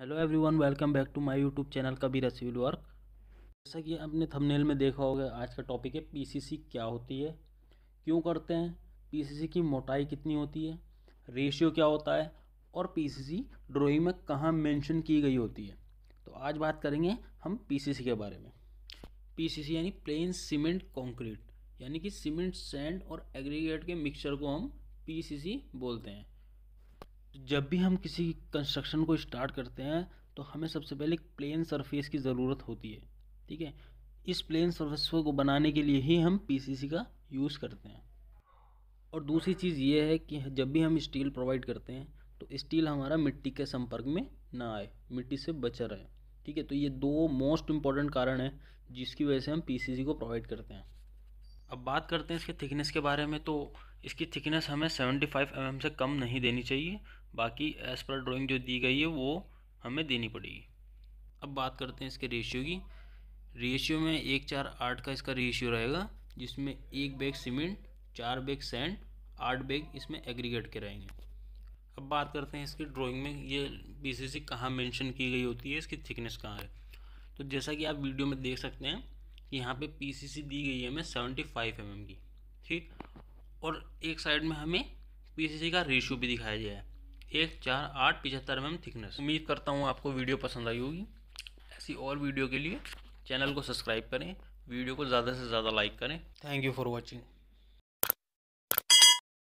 hello everyone welcome back to my YouTube channel Kabir civil work जैसा कि आपने thumbnail में देखा होगा आज का टॉपिक है पीसीसी क्या होती है क्यों करते हैं पीसीसी की मोटाई कितनी होती है रेशियो क्या होता है और पीसीसी ड्राइंग में कहाँ मेंशन की गई होती है तो आज बात करेंगे हम पी के बारे में पी यानी प्लेन सीमेंट कॉन्क्रीट यानी कि सीमेंट सैंड और एग्रीगेट के मिक्सचर को हम पी बोलते हैं जब भी हम किसी कंस्ट्रक्शन को स्टार्ट करते हैं तो हमें सबसे पहले प्लेन सरफेस की ज़रूरत होती है ठीक है इस प्लेन सरफेस को बनाने के लिए ही हम पीसीसी का यूज़ करते हैं और दूसरी चीज़ ये है कि जब भी हम स्टील प्रोवाइड करते हैं तो स्टील हमारा मिट्टी के संपर्क में ना आए मिट्टी से बचा रहे ठीक है तो ये दो मोस्ट इम्पॉर्टेंट कारण है जिसकी वजह से हम पी को प्रोवाइड करते हैं अब बात करते हैं इसके थिकनेस के बारे में तो इसकी थिकनेस हमें 75 फाइव mm से कम नहीं देनी चाहिए बाकी एज़ पर ड्राइंग जो दी गई है वो हमें देनी पड़ेगी अब बात करते हैं इसके रेशियो की रेशियो में एक चार आठ का इसका रेशियो रहेगा जिसमें एक बैग सीमेंट चार बैग सैंड आठ बैग इसमें एग्रीगेट के रहेंगे अब बात करते हैं इसके ड्राइंग में ये सी कहाँ मैंशन की गई होती है इसकी थिकनेस कहाँ है तो जैसा कि आप वीडियो में देख सकते हैं कि यहाँ पे सी दी गई है हमें सेवेंटी फाइव एम की ठीक और एक साइड में हमें सी का रेशियो भी दिखाया गया है एक चार आठ पिचहत्तर एम थिकनेस उम्मीद करता हूँ आपको वीडियो पसंद आई होगी ऐसी और वीडियो के लिए चैनल को सब्सक्राइब करें वीडियो को ज़्यादा से ज़्यादा लाइक करें थैंक यू फॉर वॉचिंग